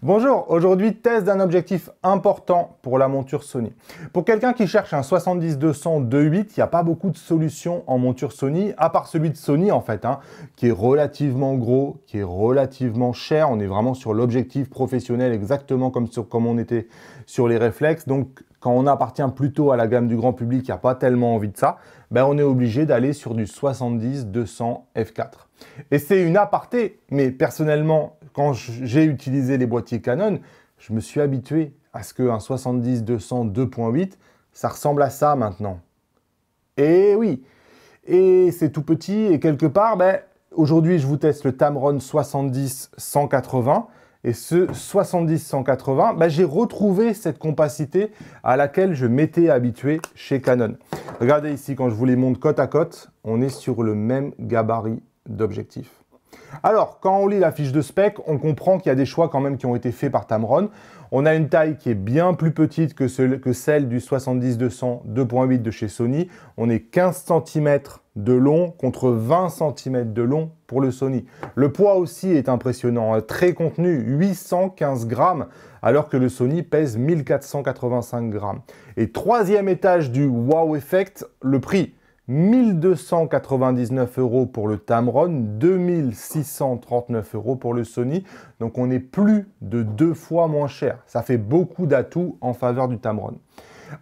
Bonjour, aujourd'hui test d'un objectif important pour la monture Sony. Pour quelqu'un qui cherche un 70-200 2.8, il n'y a pas beaucoup de solutions en monture Sony, à part celui de Sony en fait, hein, qui est relativement gros, qui est relativement cher. On est vraiment sur l'objectif professionnel exactement comme, sur, on était sur les réflexes. Donc quand on appartient plutôt à la gamme du grand public qui a pas tellement envie de ça, ben on est obligé d'aller sur du 70-200 F4. Et c'est une aparté, mais personnellement, quand j'ai utilisé les boîtiers Canon, je me suis habitué à ce qu'un 70-200 2.8, ça ressemble à ça maintenant. Et oui, et c'est tout petit, et quelque part, ben, aujourd'hui je vous teste le Tamron 70-180, et ce 70-180, bah, j'ai retrouvé cette compacité à laquelle je m'étais habitué chez Canon. Regardez ici, quand je vous les montre côte à côte, on est sur le même gabarit d'objectif. Alors, quand on lit la fiche de spec, on comprend qu'il y a des choix quand même qui ont été faits par Tamron. On a une taille qui est bien plus petite que, celle du 70-200 2.8 de chez Sony. On est 15 cm de long contre 20 cm de long pour le Sony. Le poids aussi est impressionnant, hein, très contenu, 815 grammes, alors que le Sony pèse 1485 grammes. Et troisième étage du Wow Effect, le prix. 1299 euros pour le Tamron, 2639 euros pour le Sony. Donc on est plus de deux fois moins cher. Ça fait beaucoup d'atouts en faveur du Tamron.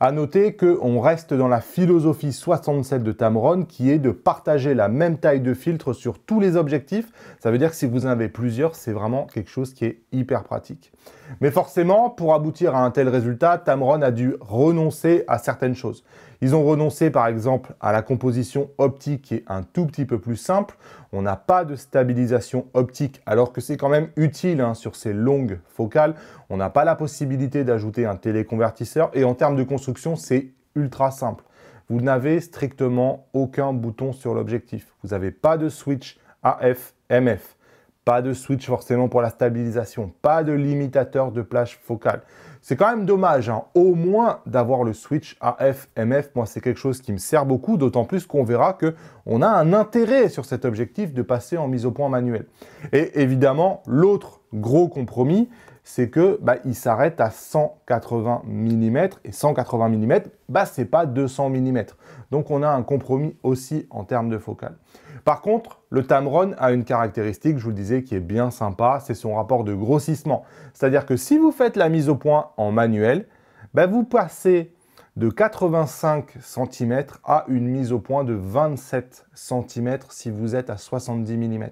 À noter qu'on reste dans la philosophie 67 de Tamron qui est de partager la même taille de filtre sur tous les objectifs. Ça veut dire que si vous en avez plusieurs, c'est vraiment quelque chose qui est hyper pratique. Mais forcément, pour aboutir à un tel résultat, Tamron a dû renoncer à certaines choses. Ils ont renoncé par exemple à la composition optique qui est un tout petit peu plus simple. On n'a pas de stabilisation optique alors que c'est quand même utile hein, sur ces longues focales. On n'a pas la possibilité d'ajouter un téléconvertisseur et en termes de construction c'est ultra simple. Vous n'avez strictement aucun bouton sur l'objectif. Vous n'avez pas de switch AF, MF. Pas de switch forcément pour la stabilisation, pas de limitateur de plage focale. C'est quand même dommage, hein. au moins d'avoir le switch AF-MF. Moi, c'est quelque chose qui me sert beaucoup, d'autant plus qu'on verra que on a un intérêt sur cet objectif de passer en mise au point manuelle. Et évidemment, l'autre gros compromis, c'est que bah, il s'arrête à 180 mm et 180 mm, bah c'est pas 200 mm. Donc on a un compromis aussi en termes de focale. Par contre, le Tamron a une caractéristique, je vous le disais, qui est bien sympa, c'est son rapport de grossissement. C'est-à-dire que si vous faites la mise au point en manuel, ben, vous passez de 85 cm à une mise au point de 27 cm si vous êtes à 70 mm.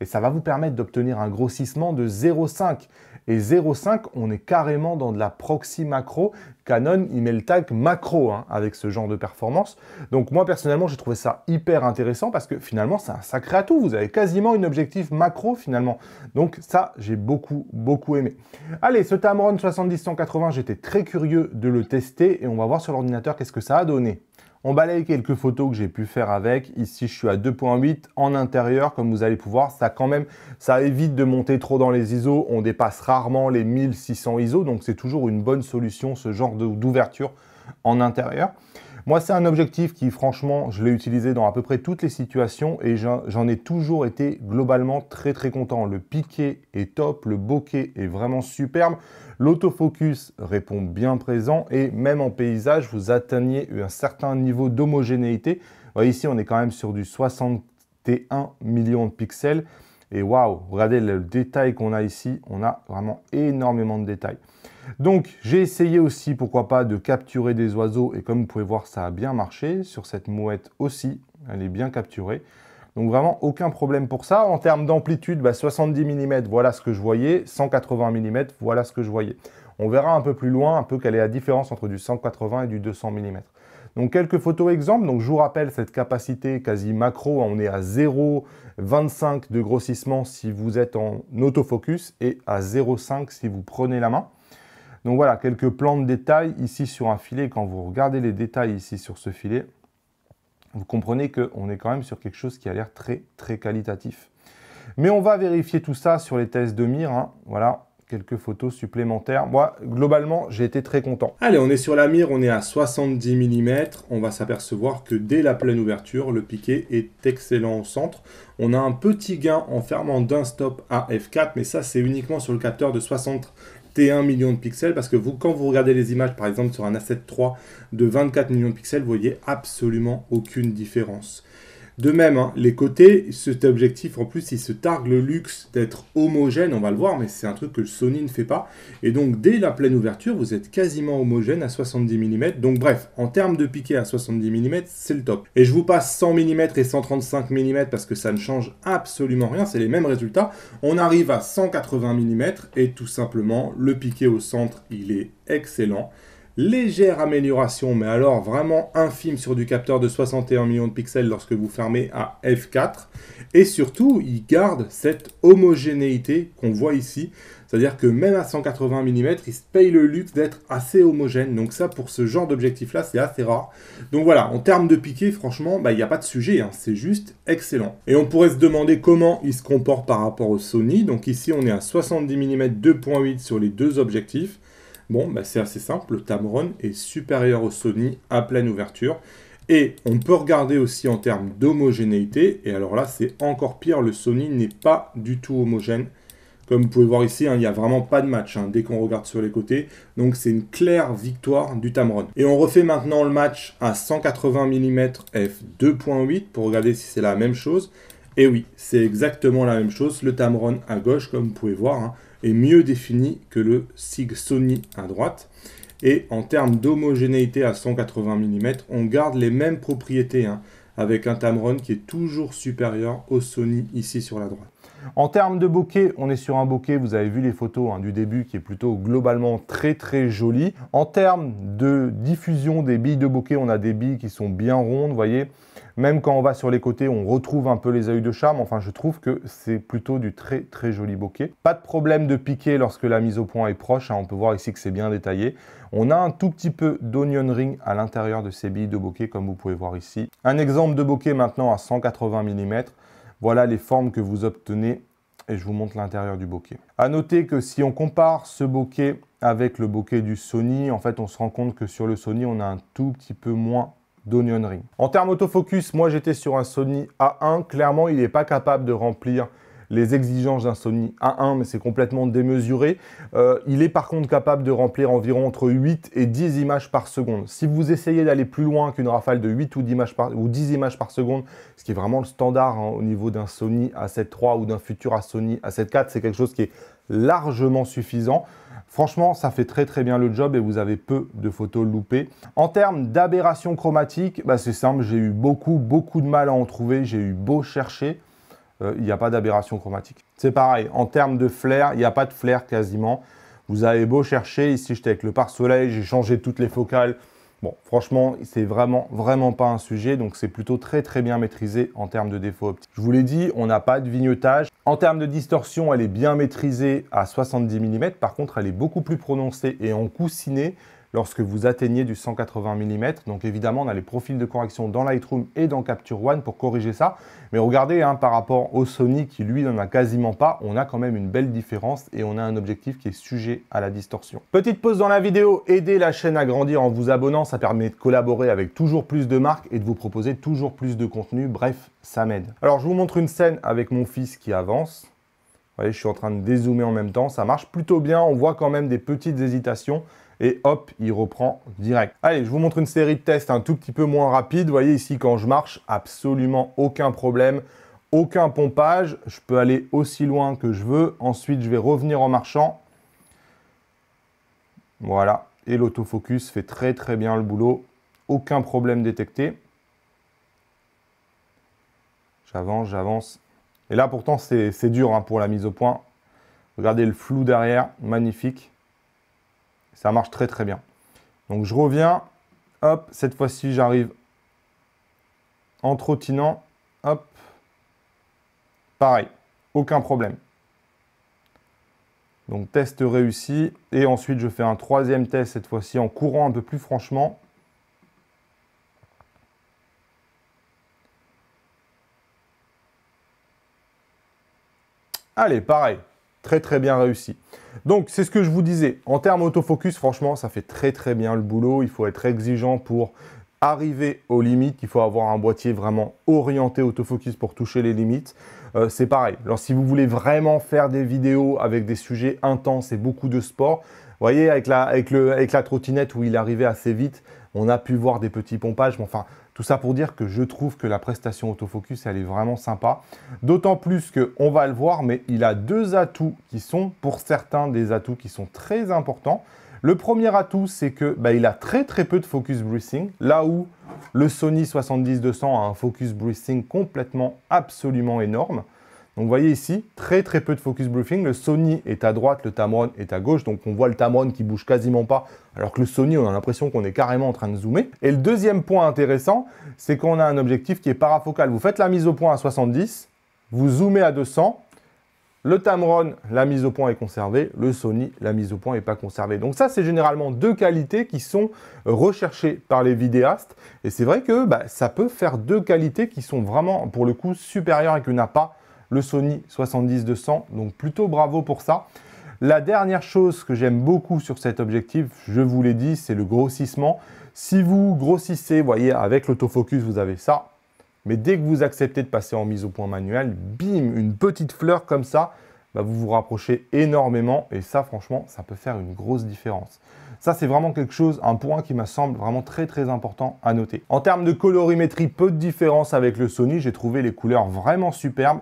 Et ça va vous permettre d'obtenir un grossissement de 0,5. Et 0,5, on est carrément dans de la proxy macro. Canon, il met le tag macro hein, avec ce genre de performance. Donc moi, personnellement, j'ai trouvé ça hyper intéressant parce que finalement, c'est un sacré atout. Vous avez quasiment une objectif macro finalement. Donc ça, j'ai beaucoup, beaucoup aimé. Allez, ce Tamron 70-180, j'étais très curieux de le tester et on va voir sur l'ordinateur qu'est-ce que ça a donné. On balaye quelques photos que j'ai pu faire avec. Ici, je suis à 2.8 en intérieur, comme vous allez pouvoir. Ça quand même, ça évite de monter trop dans les ISO. On dépasse rarement les 1600 ISO, donc c'est toujours une bonne solution, ce genre d'ouverture en intérieur. Moi, c'est un objectif qui, franchement, je l'ai utilisé dans à peu près toutes les situations et j'en ai toujours été globalement très très content. Le piqué est top, le bokeh est vraiment superbe, l'autofocus répond bien présent et même en paysage, vous atteignez un certain niveau d'homogénéité. Ici, on est quand même sur du 61 millions de pixels. Et waouh, regardez le détail qu'on a ici, on a vraiment énormément de détails. Donc j'ai essayé aussi, pourquoi pas, de capturer des oiseaux et comme vous pouvez voir, ça a bien marché. Sur cette mouette aussi, elle est bien capturée. Donc vraiment aucun problème pour ça. En termes d'amplitude, 70 bah, mm, voilà ce que je voyais. 180 mm, voilà ce que je voyais. On verra un peu plus loin, un peu quelle est la différence entre du 180 et du 200 mm. Donc quelques photos exemples. Donc je vous rappelle cette capacité quasi macro, hein, on est à 0,25 de grossissement si vous êtes en autofocus et à 0,5 si vous prenez la main. Donc voilà, quelques plans de détails ici sur un filet. Quand vous regardez les détails ici sur ce filet, vous comprenez qu'on est quand même sur quelque chose qui a l'air très très qualitatif. Mais on va vérifier tout ça sur les tests de mire. Hein. Voilà, quelques photos supplémentaires. Moi, globalement, j'ai été très content. Allez, on est sur la mire, on est à 70 mm. On va s'apercevoir que dès la pleine ouverture, le piqué est excellent au centre. On a un petit gain en fermant d'un stop à F4, mais ça, c'est uniquement sur le capteur de 60 T1 million de pixels parce que vous, quand vous regardez les images, par exemple sur un A7 de 24 millions de pixels, vous voyez absolument aucune différence. De même, hein, les côtés, cet objectif en plus, il se targue le luxe d'être homogène, on va le voir, mais c'est un truc que Sony ne fait pas. Et donc dès la pleine ouverture, vous êtes quasiment homogène à 70 mm. Donc bref, en termes de piqué à 70 mm, c'est le top. Et je vous passe 100 mm et 135 mm parce que ça ne change absolument rien, c'est les mêmes résultats. On arrive à 180 mm et tout simplement, le piqué au centre, il est excellent. Légère amélioration, mais alors vraiment infime sur du capteur de 61 millions de pixels lorsque vous fermez à F4. Et surtout, il garde cette homogénéité qu'on voit ici. C'est-à-dire que même à 180 mm, il se paye le luxe d'être assez homogène. Donc ça, pour ce genre d'objectif-là, c'est assez rare. Donc voilà, en termes de piqué, franchement, bah, il n'y a pas de sujet. Hein. C'est juste excellent. Et on pourrait se demander comment il se comporte par rapport au Sony. Donc ici, on est à 70 mm 2.8 sur les deux objectifs. Bon, bah, c'est assez simple, le Tamron est supérieur au Sony à pleine ouverture. Et on peut regarder aussi en termes d'homogénéité, et alors là c'est encore pire, le Sony n'est pas du tout homogène. Comme vous pouvez voir ici, hein, il n'y a vraiment pas de match hein, dès qu'on regarde sur les côtés. Donc c'est une claire victoire du Tamron. Et on refait maintenant le match à 180 mm f 2.8 pour regarder si c'est la même chose. Et oui, c'est exactement la même chose. Le Tamron à gauche, comme vous pouvez voir, hein, est mieux défini que le SIG Sony à droite. Et en termes d'homogénéité à 180 mm, on garde les mêmes propriétés, hein, avec un Tamron qui est toujours supérieur au Sony ici sur la droite. En termes de bokeh, on est sur un bokeh, vous avez vu les photos hein, du début, qui est plutôt globalement très très joli. En termes de diffusion des billes de bokeh, on a des billes qui sont bien rondes, voyez, même quand on va sur les côtés, on retrouve un peu les œils de charme. Enfin, je trouve que c'est plutôt du très très joli bokeh. Pas de problème de piquer lorsque la mise au point est proche. Hein. On peut voir ici que c'est bien détaillé. On a un tout petit peu d'onion ring à l'intérieur de ces billes de bokeh, comme vous pouvez voir ici. Un exemple de bokeh maintenant à 180 mm. Voilà les formes que vous obtenez et je vous montre l'intérieur du bokeh. À noter que si on compare ce bokeh avec le bokeh du Sony, en fait, on se rend compte que sur le Sony, on a un tout petit peu moins d'Onion Ring. En termes autofocus, moi j'étais sur un Sony A1. Clairement, il n'est pas capable de remplir les exigences d'un Sony A1, mais c'est complètement démesuré. Euh, il est par contre capable de remplir environ entre 8 et 10 images par seconde. Si vous essayez d'aller plus loin qu'une rafale de 8 ou 10, images par, 10 images par seconde, ce qui est vraiment le standard hein, au niveau d'un Sony A7 III ou d'un futur Sony A7 IV, c'est quelque chose qui est largement suffisant. Franchement, ça fait très très bien le job et vous avez peu de photos loupées. En termes d'aberration chromatique, bah, c'est simple, j'ai eu beaucoup beaucoup de mal à en trouver, j'ai eu beau chercher, euh, il n'y a pas d'aberration chromatique. C'est pareil, en termes de flair, il n'y a pas de flair quasiment. Vous avez beau chercher, ici j'étais avec le pare-soleil, j'ai changé toutes les focales, Bon, franchement, c'est vraiment, vraiment pas un sujet, donc c'est plutôt très, très bien maîtrisé en termes de défauts optiques. Je vous l'ai dit, on n'a pas de vignotage. En termes de distorsion, elle est bien maîtrisée à 70 mm. Par contre, elle est beaucoup plus prononcée et en coussinée lorsque vous atteignez du 180 mm. Donc évidemment, on a les profils de correction dans Lightroom et dans Capture One pour corriger ça. Mais regardez, hein, par rapport au Sony qui lui n'en a quasiment pas, on a quand même une belle différence et on a un objectif qui est sujet à la distorsion. Petite pause dans la vidéo, aidez la chaîne à grandir en vous abonnant, ça permet de collaborer avec toujours plus de marques et de vous proposer toujours plus de contenu. Bref, ça m'aide. Alors je vous montre une scène avec mon fils qui avance. Vous voyez, je suis en train de dézoomer en même temps, ça marche plutôt bien, on voit quand même des petites hésitations, et hop, il reprend direct. Allez, je vous montre une série de tests un tout petit peu moins rapide. Vous voyez ici, quand je marche, absolument aucun problème, aucun pompage. Je peux aller aussi loin que je veux. Ensuite, je vais revenir en marchant. Voilà, et l'autofocus fait très très bien le boulot. Aucun problème détecté. J'avance, j'avance. Et là, pourtant, c'est dur hein, pour la mise au point. Regardez le flou derrière, magnifique. Ça marche très très bien. Donc je reviens. Hop, cette fois-ci, j'arrive en trottinant. Hop. Pareil, aucun problème. Donc test réussi. Et ensuite, je fais un troisième test, cette fois-ci en courant un peu plus franchement. Allez, pareil, très très bien réussi. Donc c'est ce que je vous disais, en termes autofocus, franchement ça fait très très bien le boulot, il faut être exigeant pour arriver aux limites, il faut avoir un boîtier vraiment orienté autofocus pour toucher les limites. Euh, c'est pareil, alors si vous voulez vraiment faire des vidéos avec des sujets intenses et beaucoup de sport, vous voyez avec la, avec, le, avec la trottinette où il arrivait assez vite, on a pu voir des petits pompages, mais enfin tout ça pour dire que je trouve que la prestation autofocus, elle est vraiment sympa. D'autant plus qu'on va le voir, mais il a deux atouts qui sont, pour certains, des atouts qui sont très importants. Le premier atout, c'est que bah, il a très très peu de focus breathing, là où le Sony 70-200 a un focus breathing complètement absolument énorme. Donc vous voyez ici, très très peu de focus briefing. Le Sony est à droite, le Tamron est à gauche. Donc on voit le Tamron qui bouge quasiment pas, alors que le Sony, on a l'impression qu'on est carrément en train de zoomer. Et le deuxième point intéressant, c'est qu'on a un objectif qui est parafocal. Vous faites la mise au point à 70, vous zoomez à 200, le Tamron, la mise au point est conservée. Le Sony, la mise au point n'est pas conservée. Donc ça, c'est généralement deux qualités qui sont euh, recherchées par les vidéastes. Et c'est vrai que bah, ça peut faire deux qualités qui sont vraiment, pour le coup, supérieures et que n'a pas le Sony 70-200. Donc plutôt bravo pour ça. La dernière chose que j'aime beaucoup sur cet objectif, je vous l'ai dit, c'est le grossissement. Si vous grossissez, vous voyez, avec l'autofocus, vous avez ça. Mais dès que vous acceptez de passer en mise au point manuel, bim, une petite fleur comme ça, bah, vous vous rapprochez énormément. Et ça, franchement, ça peut faire une grosse différence. Ça, c'est vraiment quelque chose, un point qui me semble vraiment très très important à noter. En termes de colorimétrie, peu de différence avec le Sony. J'ai trouvé les couleurs vraiment superbes.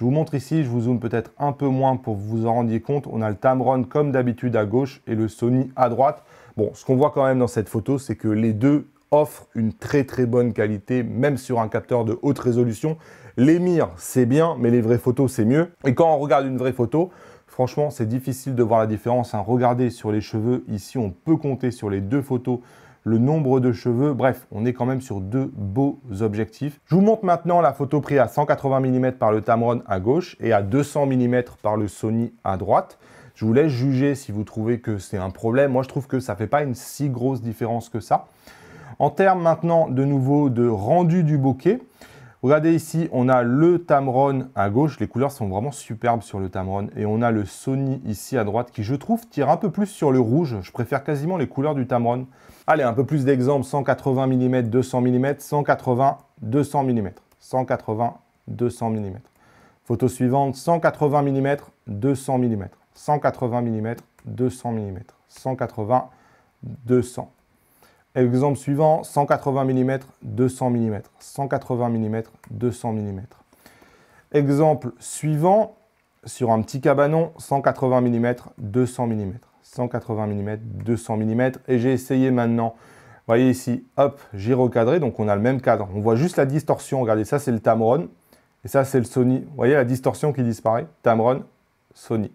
Je vous montre ici, je vous zoome peut-être un peu moins pour que vous vous en rendiez compte. On a le Tamron comme d'habitude à gauche et le Sony à droite. Bon, ce qu'on voit quand même dans cette photo, c'est que les deux offrent une très très bonne qualité, même sur un capteur de haute résolution. Les mires, c'est bien, mais les vraies photos, c'est mieux. Et quand on regarde une vraie photo, franchement, c'est difficile de voir la différence. Hein. Regardez sur les cheveux, ici, on peut compter sur les deux photos le nombre de cheveux. Bref, on est quand même sur deux beaux objectifs. Je vous montre maintenant la photo prise à 180 mm par le Tamron à gauche et à 200 mm par le Sony à droite. Je vous laisse juger si vous trouvez que c'est un problème. Moi, je trouve que ça ne fait pas une si grosse différence que ça. En termes maintenant de nouveau de rendu du bokeh, regardez ici, on a le Tamron à gauche. Les couleurs sont vraiment superbes sur le Tamron. Et on a le Sony ici à droite qui, je trouve, tire un peu plus sur le rouge. Je préfère quasiment les couleurs du Tamron. Allez, un peu plus d'exemples, 180 mm, 200 mm, 180, 200 mm, 180, 200 mm. Photo suivante, 180 mm, 200 mm, 180 mm, 200 mm, 180, 200. Exemple suivant, 180 mm, 200 mm, 180 mm, 200 mm. Exemple suivant, sur un petit cabanon, 180 mm, 200 mm, 180 mm, 200 mm. Et j'ai essayé maintenant, vous voyez ici, hop, j'ai recadré Donc on a le même cadre. On voit juste la distorsion. Regardez, ça c'est le Tamron. Et ça c'est le Sony. Vous voyez la distorsion qui disparaît Tamron, Sony.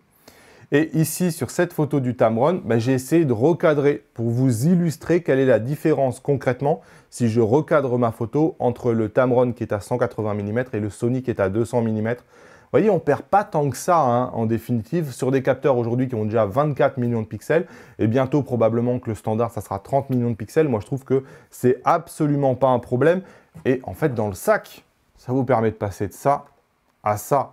Et ici, sur cette photo du Tamron, ben, j'ai essayé de recadrer pour vous illustrer quelle est la différence concrètement si je recadre ma photo entre le Tamron qui est à 180 mm et le Sony qui est à 200 mm voyez, on perd pas tant que ça, hein, en définitive, sur des capteurs aujourd'hui qui ont déjà 24 millions de pixels, et bientôt probablement que le standard, ça sera 30 millions de pixels. Moi, je trouve que c'est absolument pas un problème. Et en fait, dans le sac, ça vous permet de passer de ça à ça.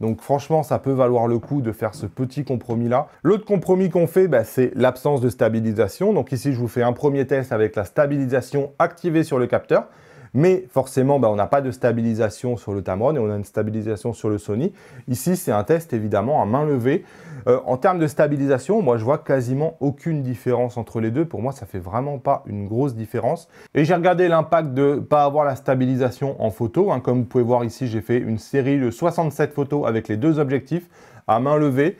Donc franchement, ça peut valoir le coup de faire ce petit compromis-là. L'autre compromis qu'on fait, bah, c'est l'absence de stabilisation. Donc ici, je vous fais un premier test avec la stabilisation activée sur le capteur. Mais forcément, bah, on n'a pas de stabilisation sur le Tamron et on a une stabilisation sur le Sony. Ici, c'est un test évidemment à main levée. Euh, en termes de stabilisation, moi, je vois quasiment aucune différence entre les deux. Pour moi, ça fait vraiment pas une grosse différence. Et j'ai regardé l'impact de ne pas avoir la stabilisation en photo. Hein. Comme vous pouvez voir ici, j'ai fait une série de 67 photos avec les deux objectifs à main levée.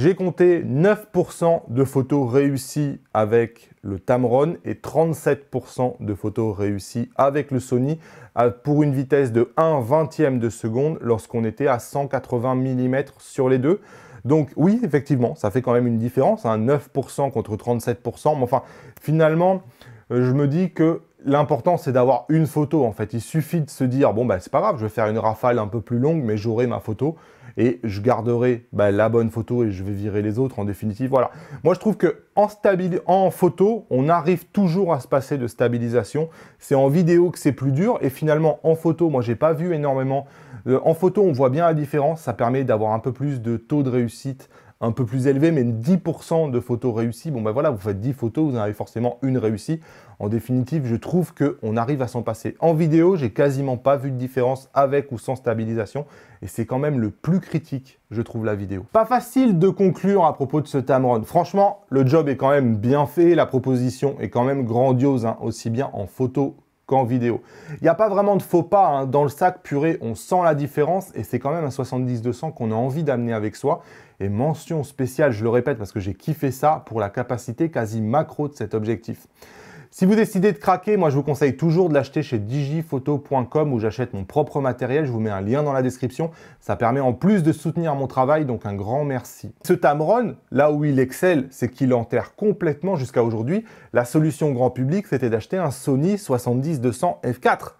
J'ai compté 9% de photos réussies avec le Tamron et 37% de photos réussies avec le Sony pour une vitesse de 1 vingtième de seconde lorsqu'on était à 180 mm sur les deux. Donc oui, effectivement, ça fait quand même une différence, 9% hein, contre 37%, mais enfin, finalement, euh, je me dis que L'important, c'est d'avoir une photo, en fait. Il suffit de se dire, bon, bah, c'est pas grave, je vais faire une rafale un peu plus longue, mais j'aurai ma photo et je garderai bah, la bonne photo et je vais virer les autres en définitive. Voilà. Moi, je trouve que en, en photo, on arrive toujours à se passer de stabilisation. C'est en vidéo que c'est plus dur et finalement, en photo, moi, j'ai pas vu énormément. Euh, en photo, on voit bien la différence. Ça permet d'avoir un peu plus de taux de réussite un peu plus élevé, mais 10% de photos réussies, bon ben voilà, vous faites 10 photos, vous en avez forcément une réussie. En définitive, je trouve qu'on arrive à s'en passer. En vidéo, j'ai quasiment pas vu de différence avec ou sans stabilisation, et c'est quand même le plus critique, je trouve, la vidéo. Pas facile de conclure à propos de ce Tamron. Franchement, le job est quand même bien fait, la proposition est quand même grandiose, hein, aussi bien en photo qu'en vidéo. Il n'y a pas vraiment de faux pas. Hein. Dans le sac puré. on sent la différence et c'est quand même un 70-200 qu'on a envie d'amener avec soi. Et mention spéciale, je le répète parce que j'ai kiffé ça, pour la capacité quasi macro de cet objectif. Si vous décidez de craquer, moi je vous conseille toujours de l'acheter chez digiphoto.com où j'achète mon propre matériel. Je vous mets un lien dans la description. Ça permet en plus de soutenir mon travail, donc un grand merci. Ce Tamron, là où il excelle, c'est qu'il enterre complètement jusqu'à aujourd'hui. La solution grand public, c'était d'acheter un Sony 70-200 f4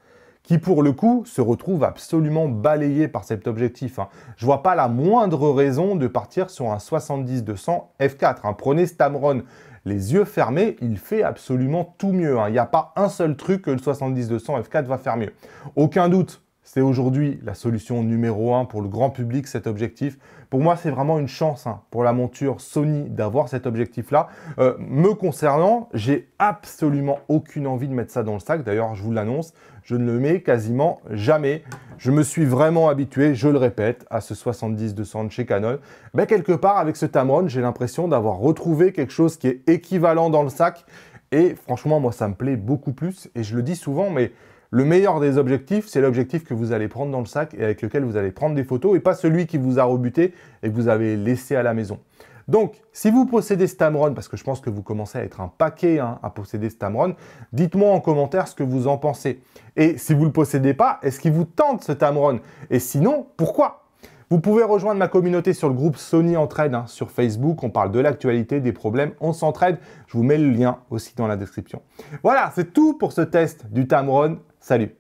qui pour le coup se retrouve absolument balayé par cet objectif. Je hein. Je vois pas la moindre raison de partir sur un 70-200 f4. Hein. Prenez ce Tamron les yeux fermés, il fait absolument tout mieux. Hein. Il n'y a pas un seul truc que le 70-200 F4 va faire mieux. Aucun doute, c'est aujourd'hui la solution numéro un pour le grand public, cet objectif. Pour moi, c'est vraiment une chance hein, pour la monture Sony d'avoir cet objectif-là. Euh, me concernant, j'ai absolument aucune envie de mettre ça dans le sac. D'ailleurs, je vous l'annonce, je ne le mets quasiment jamais. Je me suis vraiment habitué, je le répète, à ce 70-200 chez Canon. Mais quelque part, avec ce Tamron, j'ai l'impression d'avoir retrouvé quelque chose qui est équivalent dans le sac. Et franchement, moi, ça me plaît beaucoup plus. Et je le dis souvent, mais le meilleur des objectifs, c'est l'objectif que vous allez prendre dans le sac et avec lequel vous allez prendre des photos et pas celui qui vous a rebuté et que vous avez laissé à la maison. Donc, si vous possédez ce Tamron, parce que je pense que vous commencez à être un paquet hein, à posséder ce Tamron, dites-moi en commentaire ce que vous en pensez. Et si vous ne le possédez pas, est-ce qu'il vous tente ce Tamron Et sinon, pourquoi vous pouvez rejoindre ma communauté sur le groupe Sony Entraide hein, sur Facebook. On parle de l'actualité, des problèmes, on s'entraide. Je vous mets le lien aussi dans la description. Voilà, c'est tout pour ce test du Tamron Salut